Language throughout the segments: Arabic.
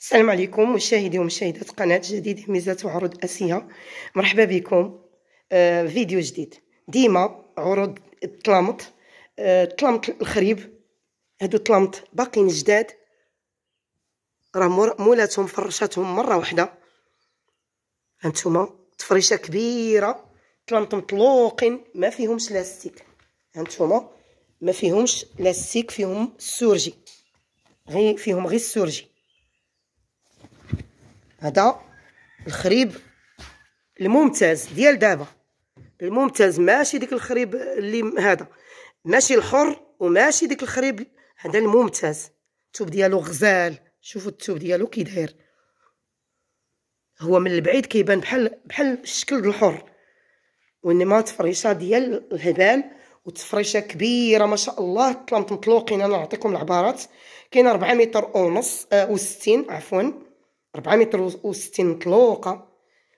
السلام عليكم مشاهدي ومشاهدات قناة جديد ميزات وعروض آسيا مرحبا بكم آه فيديو جديد ديما عروض تلامط آه تلامط الخريب هادو تلامط باقيين جداد راه مولاتهم فرشاتهم مرة واحدة هانتوما تفريشة كبيرة تلامط مطلوقين ما فيهمش لاستيك هانتوما ما فيهمش لاستيك فيهم السورجي غير فيهم غير السورجي هذا الخريب الممتاز ديال دابا الممتاز ماشي ديك الخريب اللي هذا ماشي الحر وماشي ديك الخريب هذا الممتاز الثوب ديالو غزال شوفوا الثوب ديالو كي داير هو من البعيد كيبان بحال بحال الشكل الحر وانما تفريشه ديال الهبال وتفريشه كبيره ما شاء الله طلمت مطلوقين انا نعطيكم العبارات كاين 4 متر ونص آه و60 عفوا ربعة متر وستين مطلوقة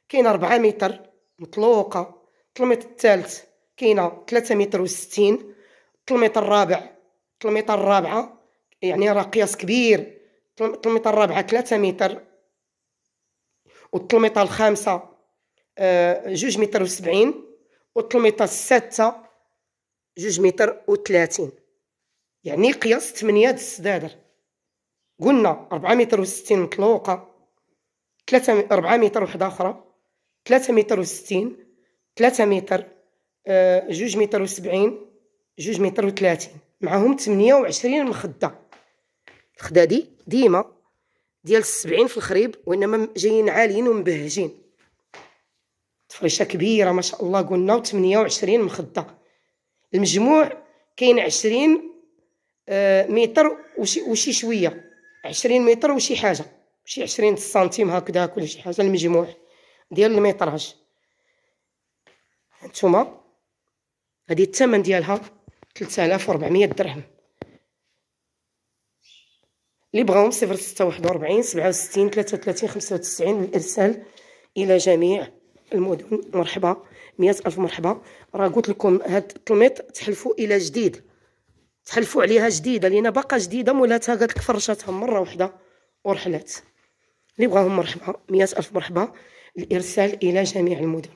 كاينة ربعة متر مطلوقة الطلميط الثالث كاينة ثلاثة متر وستين الطلميط الرابع الكيلومتر الرابعة يعني راه قياس كبير الطلميطة الرابعة ثلاثة متر والكيلومتر الخامسة 2 آه، جوج متر وسبعين والكيلومتر السادسة جوج متر 30 يعني قياس 8 السدادر قلنا ربعة متر وستين مطلوقة ثلاثة أربعة متر وحده اخرى ثلاثة متر وستين ثلاثة متر آه، جوج متر وسبعين جوج متر وثلاثين معاهم تمنية وعشرين مخدة الخدة دي ديما ديال السبعين في الخريب وإنما جايين عاليين ومبهجين تفريشة كبيرة ما شاء الله قلنا وتمنية وعشرين مخدة المجموع كاين عشرين آه، متر وشي, وشي شوية عشرين متر وشي حاجة شي عشرين سنتيم هكذا كل شي حاجه المجموع ديال الميطراج هانتوما هذه الثمن ديالها 3400 درهم لي بغاهم 0641 67 33 95 للارسال الى جميع المدن مرحبا مئة ألف مرحبا راه قلت لكم هاد الطلميط تحلفوا الى جديد تحلفوا عليها جديده لان باقا جديده مولاتها قالت لك فرشاتها مره واحده ورحلات اللي بغاهم مرحبا مئة ألف مرحبا الإرسال إلى جميع المدن